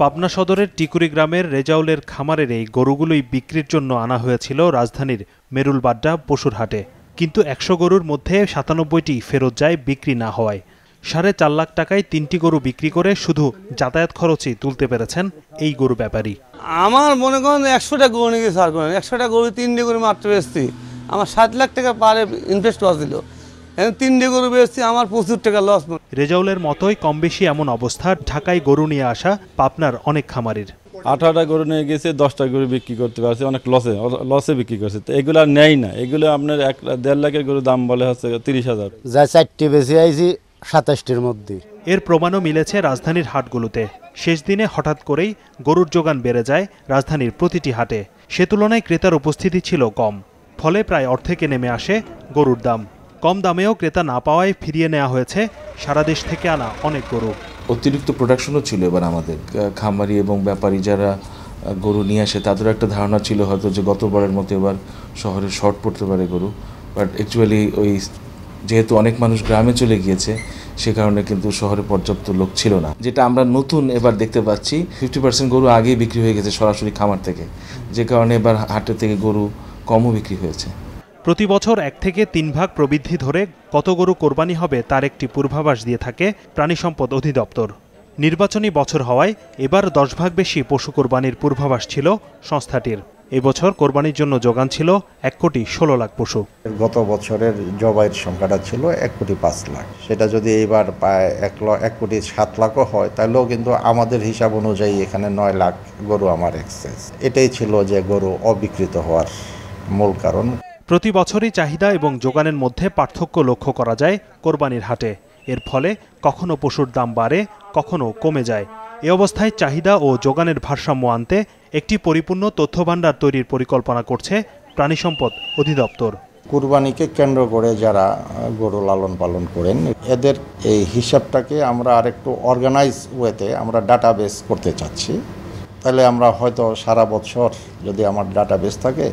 পাবনা সদরের টিকুরি গ্রামের রেজাউলের খামারের এই গরুগুলোই বিক্রির জন্য আনা হয়েছিল রাজধানীর মেরুলবাড্ডা পশুর হাটে কিন্তু একশো গরুর মধ্যে সাতানব্বইটি ফেরত যায় বিক্রি না হওয়ায় সাড়ে চার লাখ টাকায় তিনটি গরু বিক্রি করে শুধু যাতায়াত খরচই তুলতে পেরেছেন এই গরু ব্যাপারী আমার মনে করেন একশোটা গরু নিয়ে সার করেন একশোটা গরু তিনটি গরু মাত্র বেচছি আমার সাত লাখ টাকা পারে ইনভেস্ট হওয়া ছিল তিনটে গরু বেচছি আমার প্রচুর টাকা লস রেজাউলের মতোই কম বেশি এমন অবস্থা ঢাকায় গরু নিয়ে আসা পাবনার অনেক খামারির আঠারোটা গরু নিয়ে গেছে দশটা গরু বিক্রি করতে পারছে অনেক লসে লসে বিক্রি করছে তো এগুলো আর নেয় না এগুলো আপনার এক দেড় লাখের গরু দাম বলে হচ্ছে তিরিশ হাজার যা চারটি বেশি আইছি সাতাশটির মধ্যে এর প্রমাণও মিলেছে রাজধানীর হাটগুলোতে শেষ দিনে হঠাৎ করেই গরুর যোগান বেড়ে যায় রাজধানীর প্রতিটি হাটে সে তুলনায় ক্রেতার উপস্থিতি ছিল কম ফলে প্রায় অর্ধেকে নেমে আসে গরুর দাম কম দামেও ক্রেতা না পাওয়ায় ফিরিয়ে নেওয়া হয়েছে সারা দেশ থেকে আনা অনেক গরু অতিরিক্ত প্রোডাকশনও ছিল এবার আমাদের খামারি এবং ব্যাপারী যারা গরু নিয়ে আসে তাদেরও একটা ধারণা ছিল হয়তো যে গতবারের মতো এবার শহরে শর্ট পড়তে পারে গরু বাট অ্যাকচুয়ালি ওই যেহেতু অনেক মানুষ গ্রামে চলে গিয়েছে সে কারণে কিন্তু শহরে পর্যাপ্ত লোক ছিল না যেটা আমরা নতুন এবার দেখতে পাচ্ছি ফিফটি পার্সেন্ট গরু আগেই বিক্রি হয়ে গেছে সরাসরি খামার থেকে যে কারণে এবার হাটের থেকে গরু কমও বিক্রি হয়েছে প্রতি বছর এক থেকে তিন ভাগ প্রবৃদ্ধি ধরে কত গরু কোরবানি হবে তার একটি পূর্বাভাস দিয়ে থাকে প্রাণী সম্পদ অধিদপ্তর নির্বাচনী বছর হওয়ায় এবার দশ ভাগ বেশি পশু কোরবানির পূর্বাভাস ছিল সংস্থাটির এবছর কোরবানির জন্য যোগান ছিল এক কোটি ষোলো লাখ পশু গত বছরের জবাইয়ের সংখ্যাটা ছিল এক কোটি পাঁচ লাখ সেটা যদি এবার এক এক কোটি সাত লাখও হয় তাহলেও কিন্তু আমাদের হিসাব অনুযায়ী এখানে নয় লাখ গরু আমার এক্সেস এটাই ছিল যে গরু অবিকৃত হওয়ার মূল কারণ প্রতি বছরই চাহিদা এবং যোগানের মধ্যে পার্থক্য লক্ষ্য করা যায় কোরবানির হাটে এর ফলে কখনো পশুর দাম বাড়ে কখনো কমে যায় এ অবস্থায় চাহিদা ও যোগানের ভারসাম্য আনতে একটি পরিপূর্ণ তথ্য ভাণ্ডার তৈরির পরিকল্পনা করছে প্রাণী সম্পদ অধিদপ্তর কুরবানিকে কেন্দ্র করে যারা গরু লালন পালন করেন এদের এই হিসাবটাকে আমরা আরেকটু অর্গানাইজ ওয়েতে আমরা ডাটাবেস করতে চাচ্ছি তাহলে আমরা হয়তো সারা বছর যদি আমার ডাটা বেস থাকে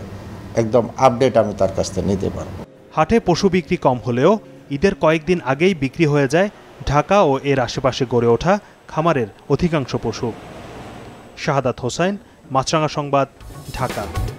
একদম আপডেট আমি তার কাছ থেকে নিতে পারব হাটে পশু বিক্রি কম হলেও ঈদের কয়েকদিন আগেই বিক্রি হয়ে যায় ঢাকা ও এর আশেপাশে গড়ে ওঠা খামারের অধিকাংশ পশু শাহাদাত হোসাইন মাছরাঙা সংবাদ ঢাকা